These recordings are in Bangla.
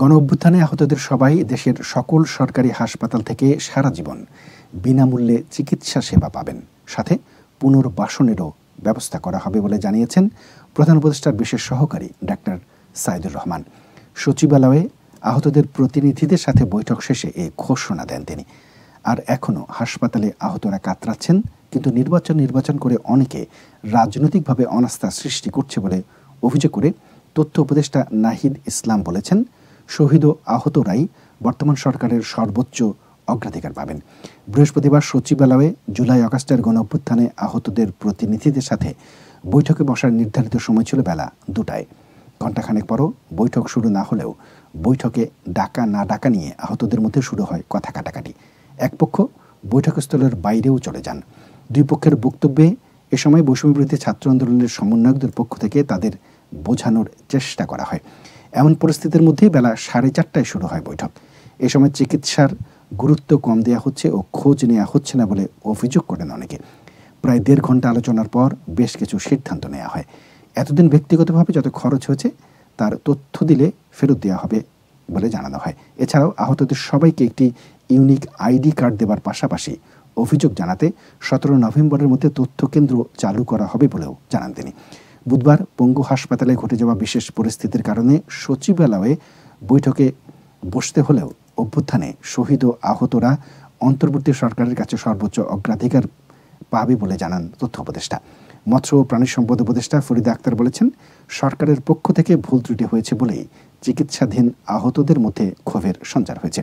গণ অভ্যুত্থানে আহতদের সবাই দেশের সকল সরকারি হাসপাতাল থেকে সারা জীবন বিনামূল্যে চিকিৎসা সেবা পাবেন সাথে পুনর্বাসনেরও ব্যবস্থা করা হবে বলে জানিয়েছেন প্রধান উপদেষ্টার বিশেষ সহকারী ডাক্তার সাইদুর রহমান সচিবালয়ে আহতদের প্রতিনিধিদের সাথে বৈঠক শেষে এ ঘোষণা দেন তিনি আর এখনও হাসপাতালে আহতরা কাতরাচ্ছেন কিন্তু নির্বাচন নির্বাচন করে অনেকে রাজনৈতিকভাবে অনাস্থা সৃষ্টি করছে বলে অভিযোগ করে তথ্য উপদেষ্টা নাহিদ ইসলাম বলেছেন শহীদ ও আহতরাই বর্তমান সরকারের সর্বোচ্চ অগ্রাধিকার পাবেন বৃহস্পতিবার সচিবালয়ে জুলাই অগাস্টের গণঅভ্যুত্থানে আহতদের প্রতিনিধিদের সাথে বৈঠকে বসার নির্ধারিত সময় ছিল বেলা দুটায় ঘণ্টাখানেক পরও বৈঠক শুরু না হলেও বৈঠকে ডাকা না ডাকা নিয়ে আহতদের মধ্যে শুরু হয় কথা কাটাকাটি এক পক্ষ বৈঠকস্থলের বাইরেও চলে যান দুই পক্ষের বক্তব্যে এ সময় বৈষম্যবিরোধী ছাত্র আন্দোলনের সমন্বয়কদের পক্ষ থেকে তাদের বোঝানোর চেষ্টা করা হয় এমন পরিস্থিতির মধ্যে বেলা সাড়ে চারটায় শুরু হয় বৈঠক এ সময় চিকিৎসার গুরুত্ব কম দেওয়া হচ্ছে ও খোঁজ নেওয়া হচ্ছে না বলে অভিযোগ করেন অনেকে প্রায় দেড় ঘন্টা আলোচনার পর বেশ কিছু সিদ্ধান্ত নেওয়া হয় এতদিন ব্যক্তিগতভাবে যত খরচ হয়েছে তার তথ্য দিলে ফেরত দেওয়া হবে বলে জানানো হয় এছাড়াও আহতদের সবাইকে একটি ইউনিক আইডি কার্ড দেবার পাশাপাশি অভিযোগ জানাতে সতেরো নভেম্বরের মধ্যে তথ্য কেন্দ্র চালু করা হবে বলেও জানান তিনি বুধবার পঙ্গু হাসপাতালে ঘটে যাওয়া বিশেষ পরিস্থিতির কারণে সচিবালয়ে বৈঠকে বসতে হলেও অভ্যুত্থানে শহীদ ও আহতরা অন্তর্বর্তী সরকারের কাছে সর্বোচ্চ অগ্রাধিকার পাবে বলে জানান তথ্য উপদেষ্টা মৎস্য ও প্রাণী সম্পদ উপদেষ্টা ফরিদা আক্তার বলেছেন সরকারের পক্ষ থেকে ভুল ত্রুটি হয়েছে বলেই চিকিৎসাধীন আহতদের মধ্যে ক্ষোভের সঞ্চার হয়েছে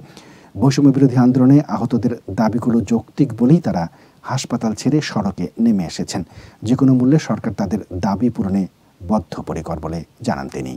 বৈষম্য বিরোধী আন্দোলনে আহতদের দাবিগুলো যৌক্তিক বলেই তারা হাসপাতাল ছেড়ে সড়কে নেমে এসেছেন যে কোনো মূল্যে সরকার তাদের দাবি পূরণে বদ্ধপরিকর বলে জানান তিনি